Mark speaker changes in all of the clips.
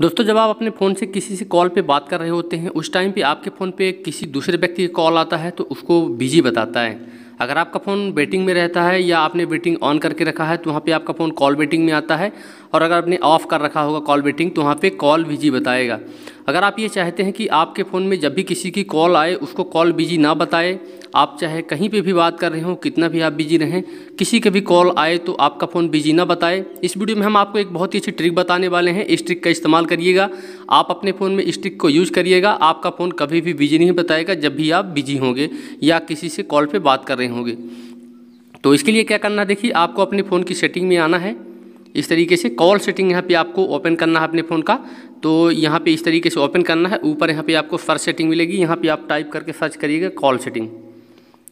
Speaker 1: दोस्तों जब आप अपने फ़ोन से किसी से कॉल पे बात कर रहे होते हैं उस टाइम पे आपके फ़ोन पे किसी दूसरे व्यक्ति का कॉल आता है तो उसको बिजी बताता है अगर आपका फ़ोन वेटिंग में रहता है या आपने वेटिंग ऑन करके रखा है तो वहाँ पे आपका फ़ोन कॉल वेटिंग में आता है और अगर आपने ऑफ़ कर रखा होगा कॉल वेटिंग तो वहाँ पर कॉल बिजी बताएगा अगर आप ये चाहते हैं कि आपके फ़ोन में जब भी किसी की कॉल आए उसको कॉल बिजी ना बताए आप चाहे कहीं पे भी बात कर रहे हो कितना भी आप बिजी रहें किसी के भी कॉल आए तो आपका फ़ोन बिजी ना बताए इस वीडियो में हम आपको एक बहुत ही अच्छी ट्रिक बताने वाले हैं इस ट्रिक का इस्तेमाल करिएगा आप अपने फ़ोन में इस ट्रिक को यूज़ करिएगा आपका फ़ोन कभी भी बिजी नहीं बताएगा जब भी आप बिजी होंगे या किसी से कॉल पर बात कर रहे होंगे तो इसके लिए क्या करना देखिए आपको अपने फ़ोन की सेटिंग में आना है इस तरीके से कॉल सेटिंग यहाँ पे आपको ओपन करना है अपने फ़ोन का तो यहाँ पे इस तरीके से ओपन करना है ऊपर यहाँ पे आपको सर्च सेटिंग मिलेगी यहाँ पे आप टाइप करके सर्च करिएगा कॉल सेटिंग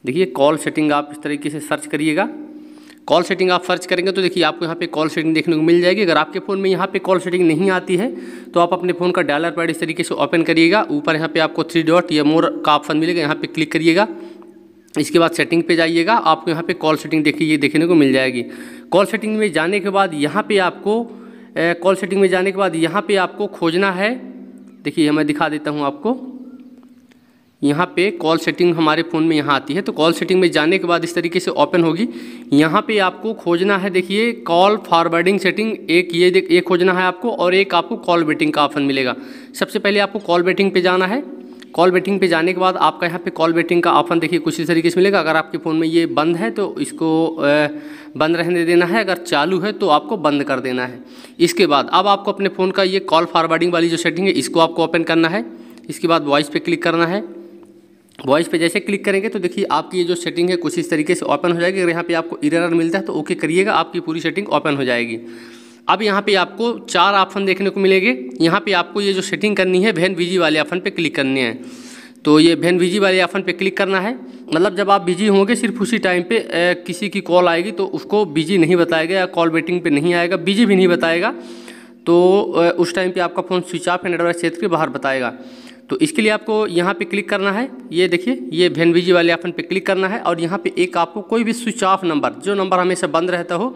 Speaker 1: देखिए कॉल सेटिंग आप इस तरीके से सर्च करिएगा कॉल सेटिंग आप सर्च करेंगे तो देखिए आपको यहाँ पे कॉल सेटिंग देखने को मिल जाएगी अगर आपके फ़ोन में यहाँ पे कॉल सेटिंग नहीं आती है तो आप अपने फ़ोन का डायलर पैड इस तरीके से ओपन करिएगा ऊपर यहाँ पे आपको थ्री डॉट या मोर का ऑप्शन मिलेगा यहाँ पे क्लिक करिएगा इसके बाद सेटिंग पे जाइएगा आपको यहाँ पे कॉल सेटिंग देखिए देखने को मिल जाएगी कॉल सेटिंग में जाने के बाद यहाँ पे आपको कॉल सेटिंग में जाने के बाद यहाँ पे आपको खोजना है देखिए मैं दिखा देता हूँ आपको यहाँ पे कॉल सेटिंग हमारे फ़ोन में यहाँ आती है तो कॉल सेटिंग में जाने के बाद इस तरीके से ओपन होगी यहाँ पे आपको खोजना है देखिए कॉल फॉरवर्डिंग सेटिंग एक ये देख ये खोजना है आपको और एक आपको कॉल वेटिंग का ऑप्शन मिलेगा सबसे पहले आपको कॉल वेटिंग पे जाना है कॉल बेटिंग पे जाने के बाद आपका यहाँ पे कॉल बेटिंग का ऑप्शन देखिए कुछ इस तरीके से मिलेगा अगर आपके फ़ोन में ये बंद है तो इसको बंद रहने देना है अगर चालू है तो आपको बंद कर देना है इसके बाद अब आपको अपने फ़ोन का ये कॉल फॉरवर्डिंग वाली जो सेटिंग है इसको आपको ओपन करना है इसके बाद वॉइस पे क्लिक करना है वॉइस पे जैसे क्लिक करेंगे तो देखिए आपकी ये जो सेटिंग है कुछ इस तरीके से ओपन हो जाएगी अगर यहाँ पे आपको इरर मिलता है तो ओके करिएगा आपकी पूरी सेटिंग ओपन हो जाएगी अब यहाँ पे आपको चार ऑप्शन देखने को मिलेंगे यहाँ पे आपको ये जो सेटिंग करनी है वैन बिजी वाले ऑप्शन पे क्लिक करने हैं तो ये वैन बिजी वाले ऑप्शन पे क्लिक करना है मतलब जब आप बिजी होंगे सिर्फ उसी टाइम पे ए, किसी की कॉल आएगी तो उसको बिजी नहीं बताएगा या कॉल वेटिंग पे नहीं आएगा बिजी भी नहीं बताएगा तो ए, उस टाइम पे आपका phone switch off and advice क्षेत्र के बाहर बताएगा तो इसके लिए आपको यहाँ पे क्लिक करना है ये देखिए ये वैन बिजी वाले ऑप्शन पे क्लिक करना है और यहाँ पे एक आपको कोई भी स्विच ऑफ नंबर जो नंबर हमेशा बंद रहता हो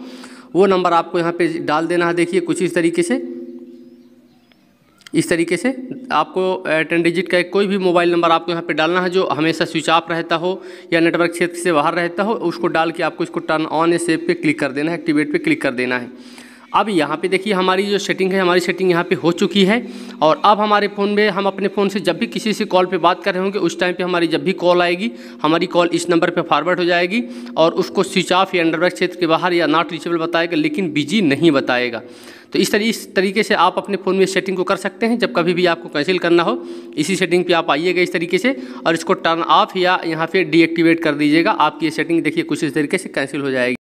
Speaker 1: वो नंबर आपको यहाँ पे डाल देना है देखिए कुछ इस तरीके से इस तरीके से आपको टेन डिजिट का कोई भी मोबाइल नंबर आपको यहाँ पे डालना है जो हमेशा स्विच ऑफ रहता हो या नेटवर्क क्षेत्र से बाहर रहता हो उसको डाल के आपको इसको टर्न ऑन या सेव पे क्लिक कर देना है एक्टिवेट पे क्लिक कर देना है अब यहाँ पे देखिए हमारी जो सेटिंग है हमारी सेटिंग यहाँ पे हो चुकी है और अब हमारे फ़ोन में हम अपने फ़ोन से जब भी किसी से कॉल पे बात कर रहे होंगे उस टाइम पे हमारी जब भी कॉल आएगी हमारी कॉल इस नंबर पे फॉरवर्ड हो जाएगी और उसको स्विच ऑफ या अंडरवर्क क्षेत्र के बाहर या नॉट रीचेबल बताएगा लेकिन बिजी नहीं बताएगा तो इस तरी इस तरीके से आप अपने फ़ोन में सेटिंग को कर सकते हैं जब कभी भी आपको कैंसिल करना हो इसी सेटिंग पे आप आइएगा इस तरीके से और इसको टर्न ऑफ या यहाँ पे डीएक्टिवेट कर दीजिएगा आपकी ये सेटिंग देखिए कुछ इस तरीके से कैंसिल हो जाएगी